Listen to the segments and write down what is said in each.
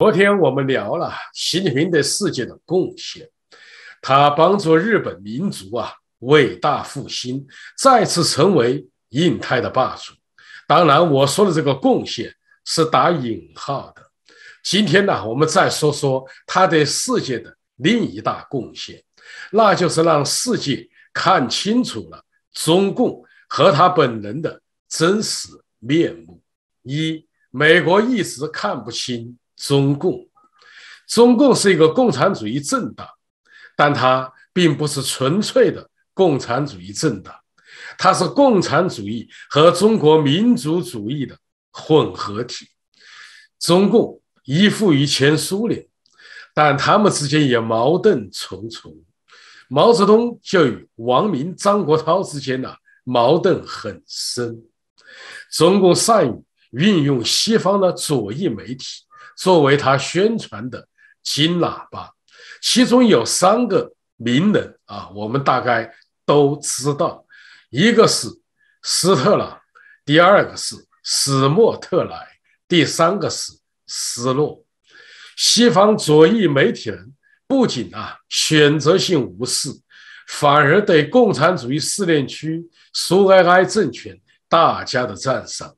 昨天我们聊了习近平对世界的贡献，他帮助日本民族啊伟大复兴，再次成为印太的霸主。当然，我说的这个贡献是打引号的。今天呢，我们再说说他对世界的另一大贡献，那就是让世界看清楚了中共和他本人的真实面目。一，美国一直看不清。中共，中共是一个共产主义政党，但它并不是纯粹的共产主义政党，它是共产主义和中国民族主义的混合体。中共依附于前苏联，但他们之间也矛盾重重。毛泽东就与王明、张国焘之间呢矛盾很深。中共善于运用西方的左翼媒体。作为他宣传的金喇叭，其中有三个名人啊，我们大概都知道，一个是斯特朗，第二个是史莫特莱，第三个是斯诺。西方左翼媒体人不仅啊选择性无视，反而对共产主义试验区苏维埃政权大家的赞赏。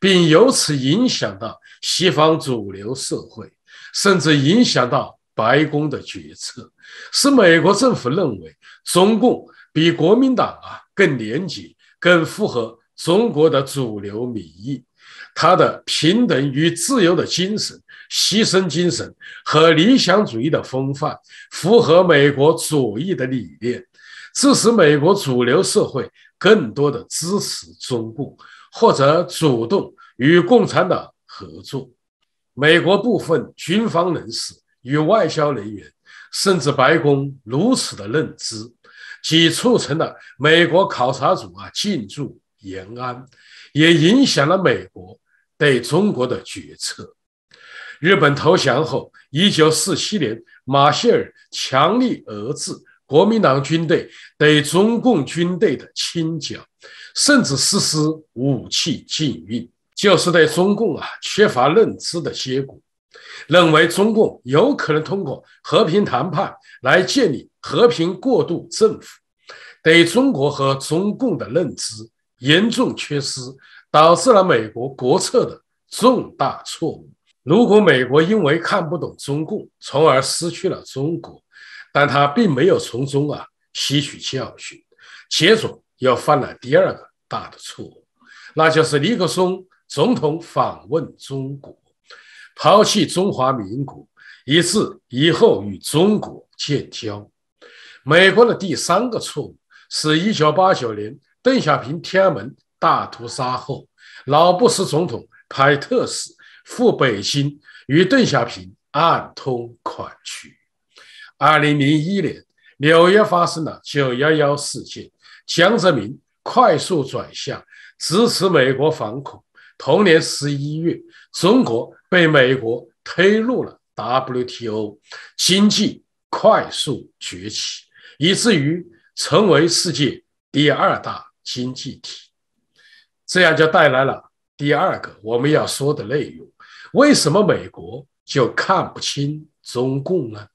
并由此影响到西方主流社会，甚至影响到白宫的决策，使美国政府认为中共比国民党啊更廉洁、更符合中国的主流民意，他的平等与自由的精神、牺牲精神和理想主义的风范，符合美国主义的理念，致使美国主流社会更多的支持中共。或者主动与共产党合作，美国部分军方人士与外交人员，甚至白宫如此的认知，即促成了美国考察组啊进驻延安，也影响了美国对中国的决策。日本投降后，一九四七年，马歇尔强力遏制国民党军队对中共军队的清剿。甚至实施武器禁运，就是对中共啊缺乏认知的结果。认为中共有可能通过和平谈判来建立和平过渡政府，对中国和中共的认知严重缺失，导致了美国国策的重大错误。如果美国因为看不懂中共，从而失去了中国，但他并没有从中啊吸取教训，接说。又犯了第二个大的错误，那就是尼克松总统访问中国，抛弃中华民国，以至以后与中国建交。美国的第三个错误是一九八九年邓小平天安门大屠杀后，老布什总统派特使赴北京与邓小平暗通款曲。二零零一年，纽约发生了九幺幺事件。江泽民快速转向支持美国反恐。同年十一月，中国被美国推入了 WTO，经济快速崛起，以至于成为世界第二大经济体。这样就带来了第二个我们要说的内容：为什么美国就看不清中共呢？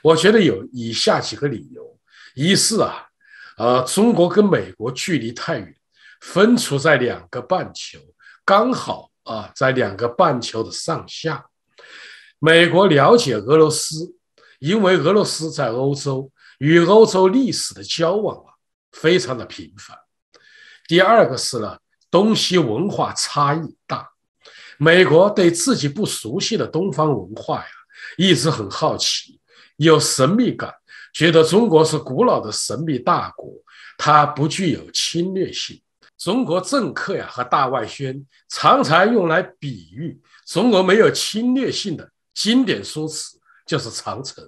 我觉得有以下几个理由：一是啊。呃，中国跟美国距离太远，分处在两个半球，刚好啊，在两个半球的上下。美国了解俄罗斯，因为俄罗斯在欧洲，与欧洲历史的交往啊，非常的频繁。第二个是呢，东西文化差异大，美国对自己不熟悉的东方文化呀，一直很好奇，有神秘感。觉得中国是古老的神秘大国，它不具有侵略性。中国政客呀和大外宣常常用来比喻中国没有侵略性的经典说辞就是长城。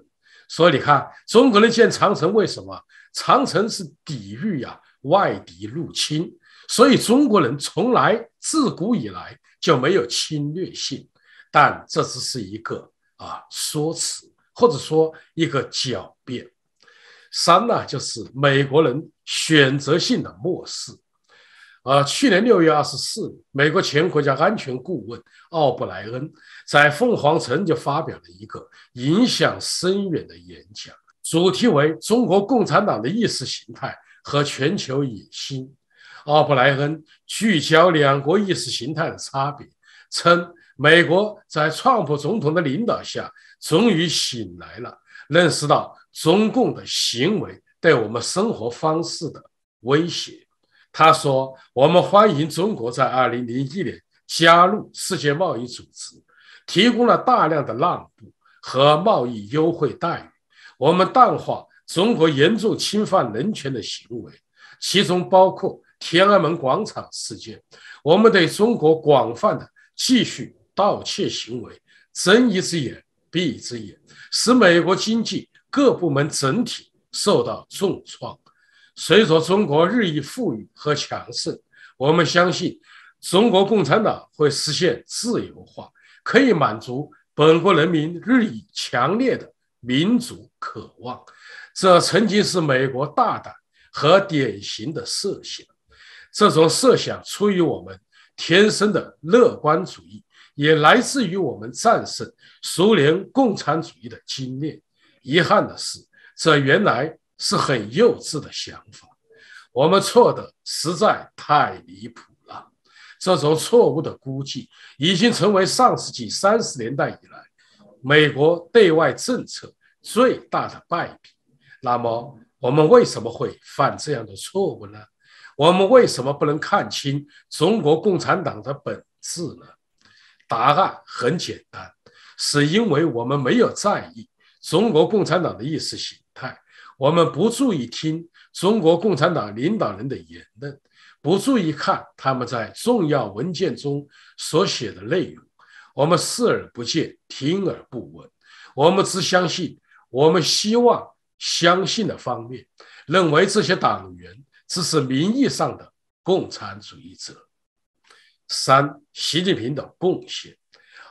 所以你看，中国人建长城为什么？长城是抵御呀外敌入侵。所以中国人从来自古以来就没有侵略性，但这只是一个啊说辞，或者说一个狡辩。三呢，就是美国人选择性的漠视。啊，去年六月二十四日，美国前国家安全顾问奥布莱恩在凤凰城就发表了一个影响深远的演讲，主题为中国共产党的意识形态和全球野心。奥布莱恩聚焦两国意识形态的差别，称美国在川普总统的领导下终于醒来了，认识到。中共的行为对我们生活方式的威胁。他说：“我们欢迎中国在二零零一年加入世界贸易组织，提供了大量的让步和贸易优惠待遇。我们淡化中国严重侵犯人权的行为，其中包括天安门广场事件。我们对中国广泛的继续盗窃行为睁一只眼闭一只眼，使美国经济。”各部门整体受到重创。随着中国日益富裕和强盛，我们相信中国共产党会实现自由化，可以满足本国人民日益强烈的民族渴望。这曾经是美国大胆和典型的设想。这种设想出于我们天生的乐观主义，也来自于我们战胜苏联共产主义的经验。遗憾的是，这原来是很幼稚的想法。我们错的实在太离谱了。这种错误的估计已经成为上世纪三十年代以来美国对外政策最大的败笔。那么，我们为什么会犯这样的错误呢？我们为什么不能看清中国共产党的本质呢？答案很简单，是因为我们没有在意。中国共产党的意识形态，我们不注意听中国共产党领导人的言论，不注意看他们在重要文件中所写的内容，我们视而不见，听而不闻。我们只相信我们希望相信的方面，认为这些党员只是名义上的共产主义者。三，习近平的贡献。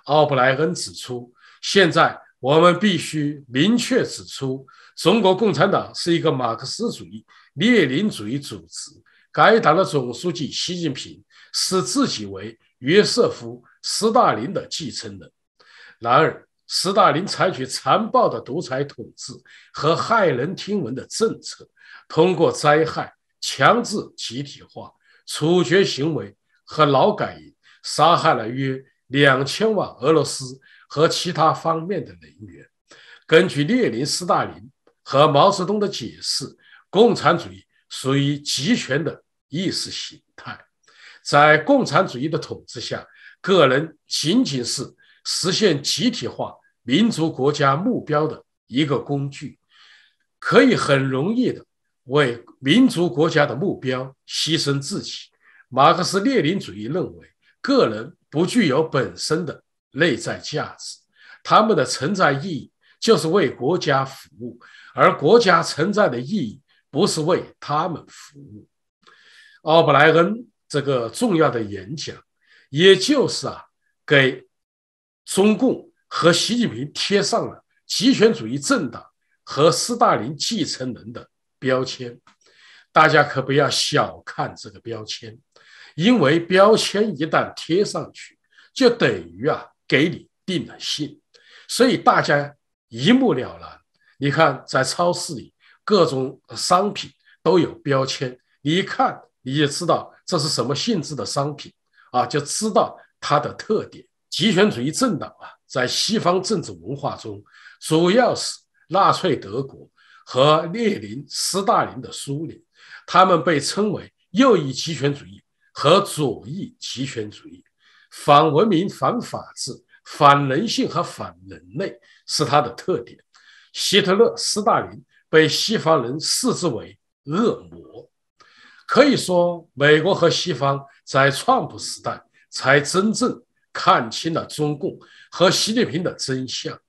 奥布莱恩指出，现在。我们必须明确指出，中国共产党是一个马克思主义、列宁主义组织。该党的总书记习近平视自己为约瑟夫·斯大林的继承人。然而，斯大林采取残暴的独裁统治和骇人听闻的政策，通过灾害、强制集体化、处决行为和劳改营，杀害了约两千万俄罗斯。和其他方面的能源。根据列宁、斯大林和毛泽东的解释，共产主义属于集权的意识形态。在共产主义的统治下，个人仅仅是实现集体化民族国家目标的一个工具，可以很容易的为民族国家的目标牺牲自己。马克思列宁主义认为，个人不具有本身的。内在价值，他们的存在意义就是为国家服务，而国家存在的意义不是为他们服务。奥布莱恩这个重要的演讲，也就是啊，给中共和习近平贴上了极权主义政党和斯大林继承人的标签。大家可不要小看这个标签，因为标签一旦贴上去，就等于啊。给你定了性，所以大家一目了然。你看，在超市里各种商品都有标签，你一看你就知道这是什么性质的商品啊，就知道它的特点。极权主义政党啊，在西方政治文化中，主要是纳粹德国和列宁、斯大林的苏联，他们被称为右翼极权主义和左翼极权主义。反文明、反法治、反人性和反人类是它的特点。希特勒、斯大林被西方人视之为恶魔，可以说，美国和西方在创普时代才真正看清了中共和习近平的真相。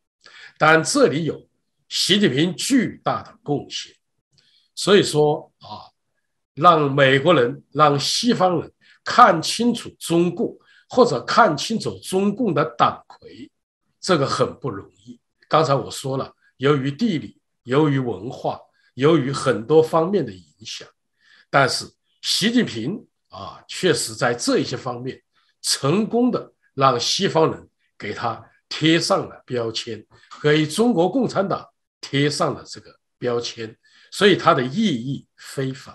但这里有习近平巨大的贡献，所以说啊，让美国人、让西方人看清楚中共。或者看清楚中共的党魁，这个很不容易。刚才我说了，由于地理、由于文化、由于很多方面的影响，但是习近平啊，确实在这些方面成功的让西方人给他贴上了标签，给中国共产党贴上了这个标签，所以它的意义非凡。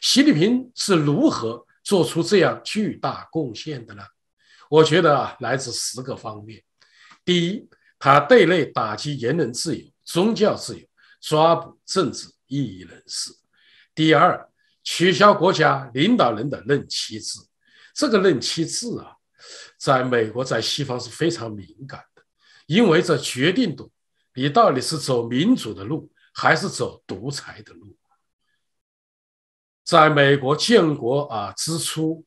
习近平是如何做出这样巨大贡献的呢？我觉得来自十个方面。第一，他对内打击言论自由、宗教自由，抓捕政治异议人士；第二，取消国家领导人的任期制。这个任期制啊，在美国在西方是非常敏感的，因为这决定的你到底是走民主的路还是走独裁的路。在美国建国啊之初。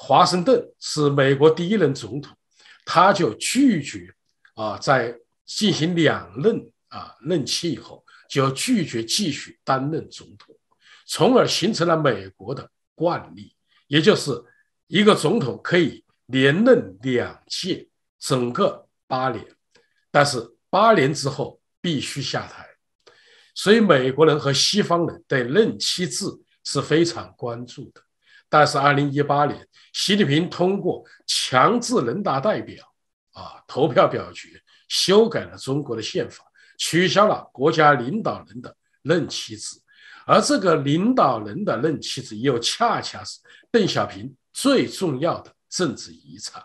华盛顿是美国第一任总统，他就拒绝啊，在进行两任啊任期以后，就拒绝继续担任总统，从而形成了美国的惯例，也就是一个总统可以连任两届，整个八年，但是八年之后必须下台。所以，美国人和西方人对任期制是非常关注的。但是，二零一八年，习近平通过强制人大代表啊投票表决，修改了中国的宪法，取消了国家领导人的任期制，而这个领导人的任期制又恰恰是邓小平最重要的政治遗产。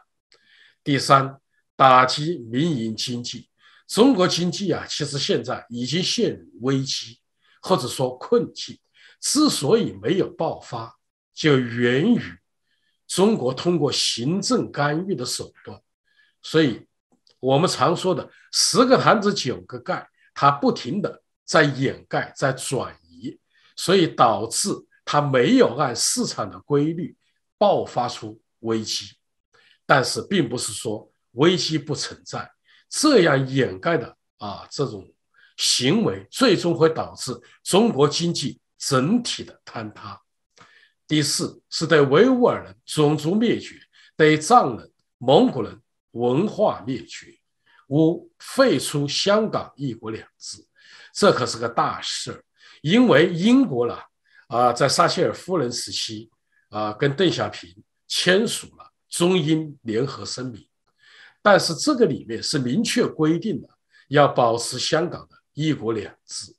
第三，打击民营经济，中国经济啊，其实现在已经陷入危机或者说困境，之所以没有爆发。就源于中国通过行政干预的手段，所以我们常说的“十个坛子九个盖”，它不停的在掩盖、在转移，所以导致它没有按市场的规律爆发出危机。但是，并不是说危机不存在，这样掩盖的啊这种行为，最终会导致中国经济整体的坍塌。第四是对维吾尔人种族灭绝，对藏人、蒙古人文化灭绝。五废除香港一国两制，这可是个大事儿，因为英国呢，啊，在撒切尔夫人时期，啊，跟邓小平签署了中英联合声明，但是这个里面是明确规定了要保持香港的一国两制，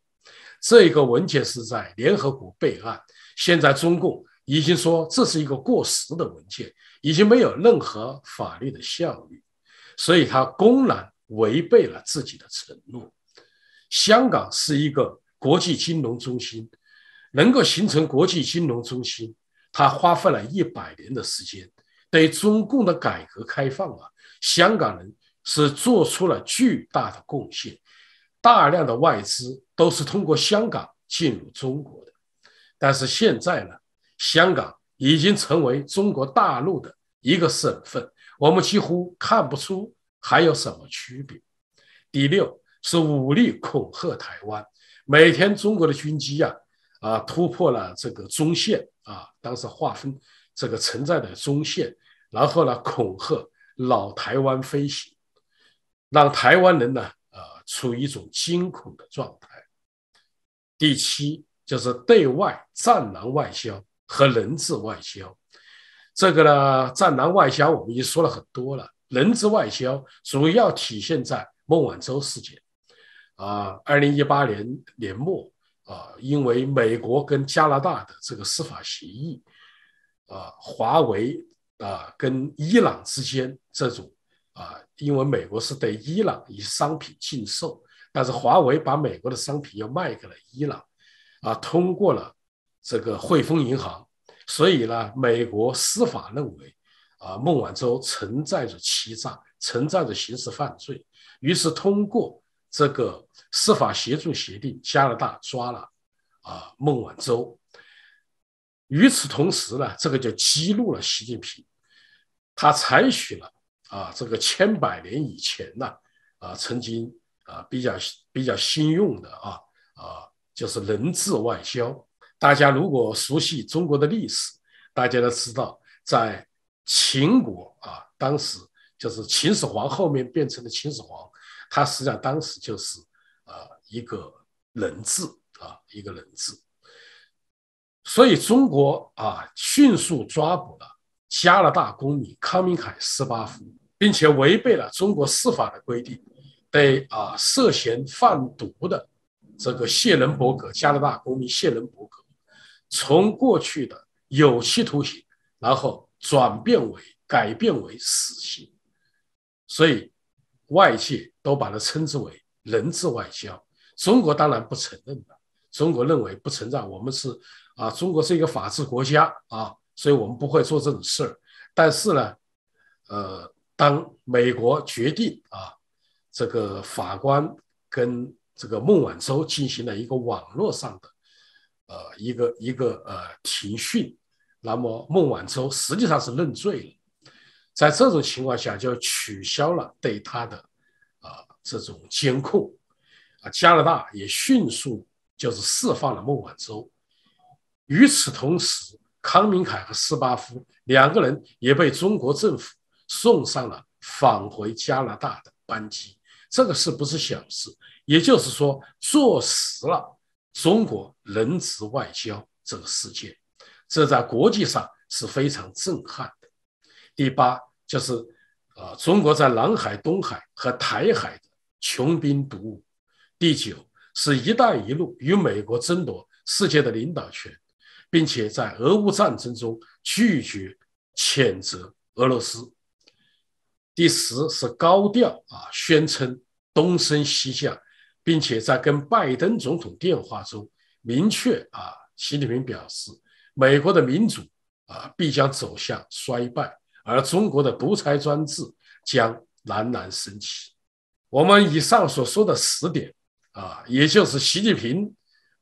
这个文件是在联合国备案，现在中共。已经说这是一个过时的文件，已经没有任何法律的效力，所以他公然违背了自己的承诺。香港是一个国际金融中心，能够形成国际金融中心，他花费了一百年的时间。对中共的改革开放啊，香港人是做出了巨大的贡献，大量的外资都是通过香港进入中国的，但是现在呢？香港已经成为中国大陆的一个省份，我们几乎看不出还有什么区别。第六是武力恐吓台湾，每天中国的军机呀，啊，突破了这个中线啊，当时划分这个存在的中线，然后呢恐吓老台湾飞行，让台湾人呢啊处于一种惊恐的状态。第七就是对外战狼外销。和人质外交，这个呢？战狼外交我们已经说了很多了。人质外交主要体现在孟晚舟事件。啊，二零一八年年末啊，因为美国跟加拿大的这个司法协议，啊，华为啊跟伊朗之间这种啊，因为美国是对伊朗以商品禁售，但是华为把美国的商品又卖给了伊朗，啊，通过了。这个汇丰银行，所以呢，美国司法认为啊，孟晚舟存在着欺诈，存在着刑事犯罪，于是通过这个司法协助协定，加拿大抓了啊孟晚舟。与此同时呢，这个就激怒了习近平，他采取了啊这个千百年以前呢啊曾经啊比较比较新用的啊啊就是人质外交。大家如果熟悉中国的历史，大家都知道，在秦国啊，当时就是秦始皇后面变成了秦始皇，他实际上当时就是啊一个人质啊一个人质。所以中国啊迅速抓捕了加拿大公民康明凯斯巴夫，并且违背了中国司法的规定，对啊涉嫌贩毒的这个谢伦伯格加拿大公民谢伦伯格。从过去的有期徒刑，然后转变为改变为死刑，所以外界都把它称之为人质外交。中国当然不承认的，中国认为不存在。我们是啊，中国是一个法治国家啊，所以我们不会做这种事儿。但是呢，呃，当美国决定啊，这个法官跟这个孟晚舟进行了一个网络上的。呃，一个一个呃停讯，那么孟晚舟实际上是认罪了，在这种情况下，就取消了对他的啊这种监控，啊，加拿大也迅速就是释放了孟晚舟。与此同时，康明凯和斯巴夫两个人也被中国政府送上了返回加拿大的班机，这个事不是小事，也就是说，坐实了。中国仁慈外交这个事件，这在国际上是非常震撼的。第八就是啊，中国在南海、东海和台海的穷兵黩武。第九是一带一路与美国争夺世界的领导权，并且在俄乌战争中拒绝谴责俄罗斯。第十是高调啊，宣称东升西降。并且在跟拜登总统电话中明确啊，习近平表示，美国的民主啊必将走向衰败，而中国的独裁专制将冉冉升起。我们以上所说的十点啊，也就是习近平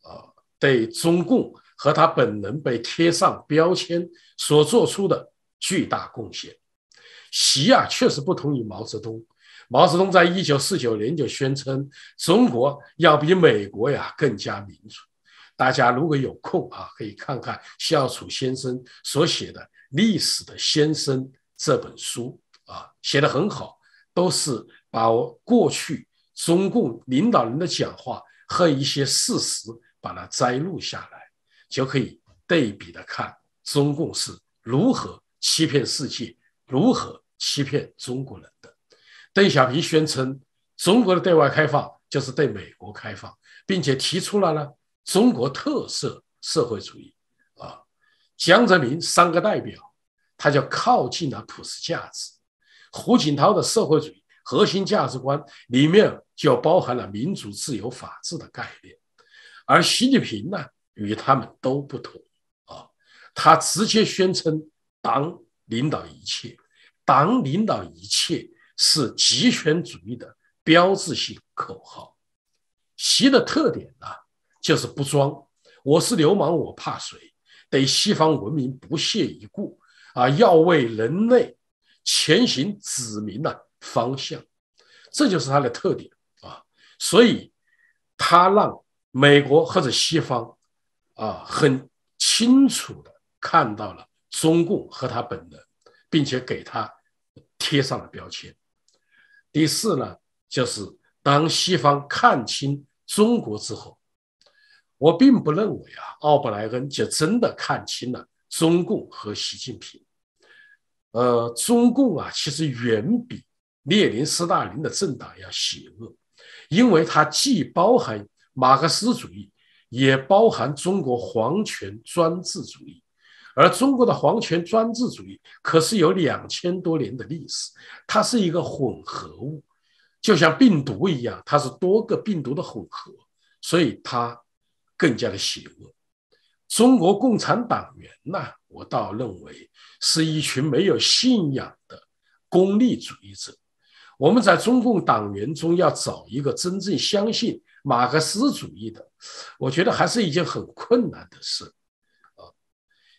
啊对中共和他本人被贴上标签所做出的巨大贡献。习啊确实不同于毛泽东。毛泽东在一九四九年就宣称，中国要比美国呀更加民主。大家如果有空啊，可以看看肖楚先生所写的《历史的先生》这本书啊，写的很好，都是把过去中共领导人的讲话和一些事实把它摘录下来，就可以对比的看中共是如何欺骗世界，如何欺骗中国人。邓小平宣称，中国的对外开放就是对美国开放，并且提出了呢中国特色社会主义。啊，江泽民“三个代表”，他就靠近了普世价值。胡锦涛的社会主义核心价值观里面就包含了民主、自由、法治的概念，而习近平呢，与他们都不同。啊，他直接宣称党领导一切，党领导一切。是极权主义的标志性口号。习的特点呢，就是不装，我是流氓，我怕谁？对西方文明不屑一顾啊，要为人类前行指明了方向，这就是他的特点啊。所以，他让美国或者西方啊，很清楚的看到了中共和他本人，并且给他贴上了标签。第四呢，就是当西方看清中国之后，我并不认为啊，奥布莱恩就真的看清了中共和习近平。呃，中共啊，其实远比列宁、斯大林的政党要邪恶，因为它既包含马克思主义，也包含中国皇权专制主义。而中国的皇权专制主义可是有两千多年的历史，它是一个混合物，就像病毒一样，它是多个病毒的混合，所以它更加的邪恶。中国共产党员呢，我倒认为是一群没有信仰的功利主义者。我们在中共党员中要找一个真正相信马克思主义的，我觉得还是一件很困难的事。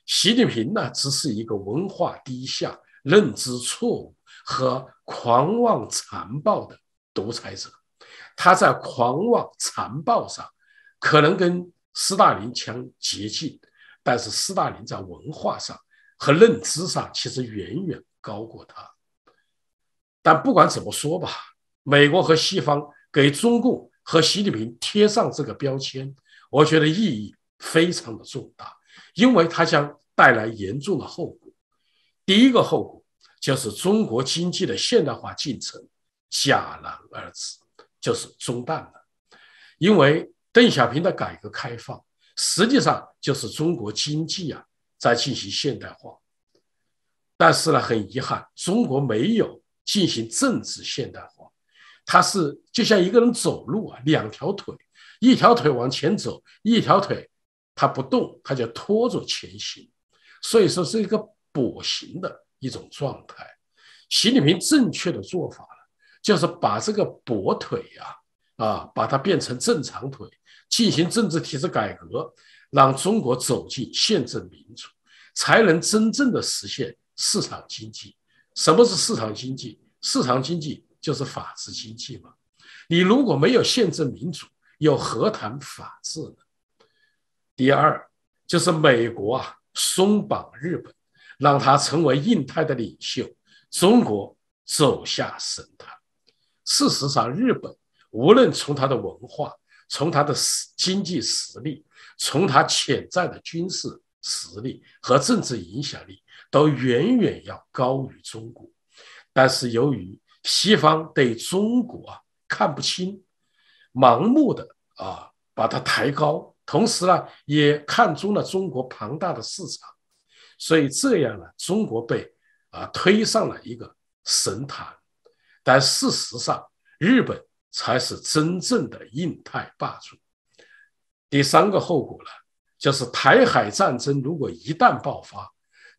习近平呢，只是一个文化低下、认知错误和狂妄残暴的独裁者。他在狂妄残暴上可能跟斯大林相接近，但是斯大林在文化上和认知上其实远远高过他。但不管怎么说吧，美国和西方给中共和习近平贴上这个标签，我觉得意义非常的重大。因为它将带来严重的后果。第一个后果就是中国经济的现代化进程戛然而止，就是中断了。因为邓小平的改革开放，实际上就是中国经济啊在进行现代化。但是呢，很遗憾，中国没有进行政治现代化。它是就像一个人走路啊，两条腿，一条腿往前走，一条腿。它不动，它就拖着前行，所以说是一个跛行的一种状态。习近平正确的做法就是把这个跛腿呀，啊，把它变成正常腿，进行政治体制改革，让中国走进宪政民主，才能真正的实现市场经济。什么是市场经济？市场经济就是法治经济嘛。你如果没有宪政民主，又何谈法治呢？第二就是美国啊，松绑日本，让他成为印太的领袖，中国走下神坛。事实上，日本无论从它的文化、从他的经济实力、从他潜在的军事实力和政治影响力，都远远要高于中国。但是，由于西方对中国啊看不清，盲目的啊把它抬高。同时呢，也看中了中国庞大的市场，所以这样呢，中国被啊推上了一个神坛。但事实上，日本才是真正的印太霸主。第三个后果呢，就是台海战争如果一旦爆发，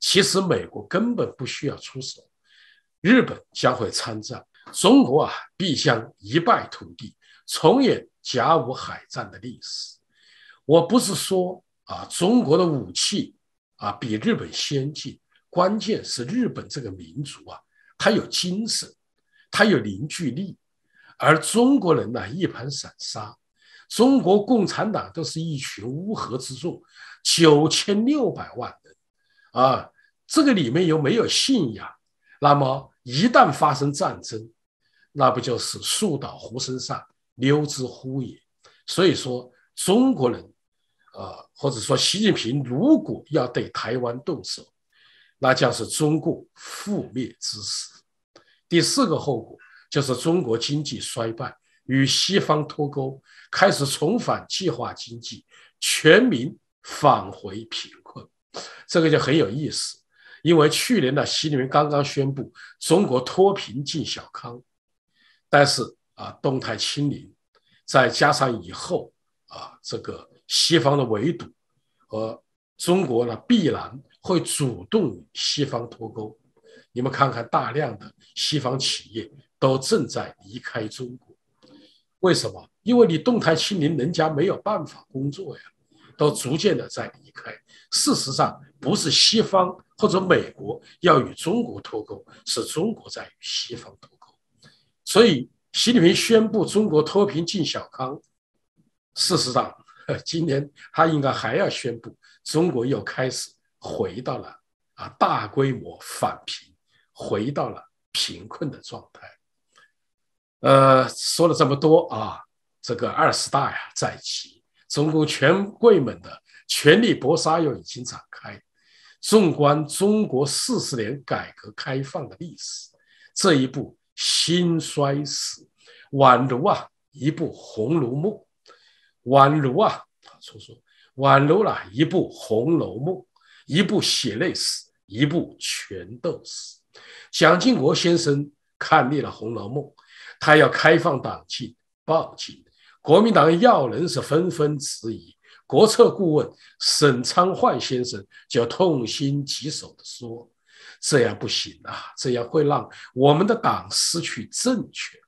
其实美国根本不需要出手，日本将会参战，中国啊必将一败涂地，重演甲午海战的历史。我不是说啊，中国的武器啊比日本先进，关键是日本这个民族啊，它有精神，它有凝聚力，而中国人呢一盘散沙，中国共产党都是一群乌合之众，九千六百万人，啊，这个里面又没有信仰，那么一旦发生战争，那不就是树倒猢狲散，溜之乎也？所以说中国人。啊，或者说习近平如果要对台湾动手，那将是中共覆灭之时。第四个后果就是中国经济衰败，与西方脱钩，开始重返计划经济，全民返回贫困。这个就很有意思，因为去年呢，习近平刚刚宣布中国脱贫进小康，但是啊，动态清零，再加上以后啊，这个。西方的围堵和中国呢必然会主动与西方脱钩。你们看看，大量的西方企业都正在离开中国，为什么？因为你动态清零，人家没有办法工作呀，都逐渐的在离开。事实上，不是西方或者美国要与中国脱钩，是中国在与西方脱钩。所以，习近平宣布中国脱贫进小康，事实上。今年他应该还要宣布，中国又开始回到了啊大规模返贫，回到了贫困的状态。呃，说了这么多啊，这个二十大呀在即，中共权贵们的权力搏杀又已经展开。纵观中国四十年改革开放的历史，这一部兴衰史宛如啊一部《红楼梦》。宛如啊，他说说，宛如了一部《红楼梦》，一部血泪史，一部权斗史。蒋经国先生看腻了《红楼梦》，他要开放党禁、报禁。国民党要人是纷纷质疑。国策顾问沈昌焕先生就痛心疾首地说：“这样不行啊，这样会让我们的党失去政权。”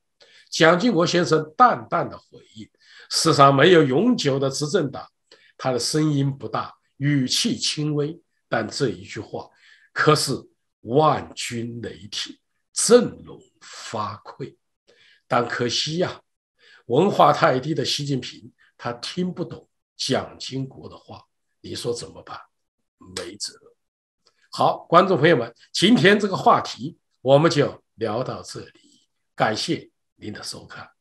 蒋经国先生淡淡的回应。世上没有永久的执政党，他的声音不大，语气轻微，但这一句话可是万钧雷霆，振聋发聩。但可惜呀，文化太低的习近平，他听不懂蒋经国的话，你说怎么办？没辙。好，观众朋友们，今天这个话题我们就聊到这里，感谢您的收看。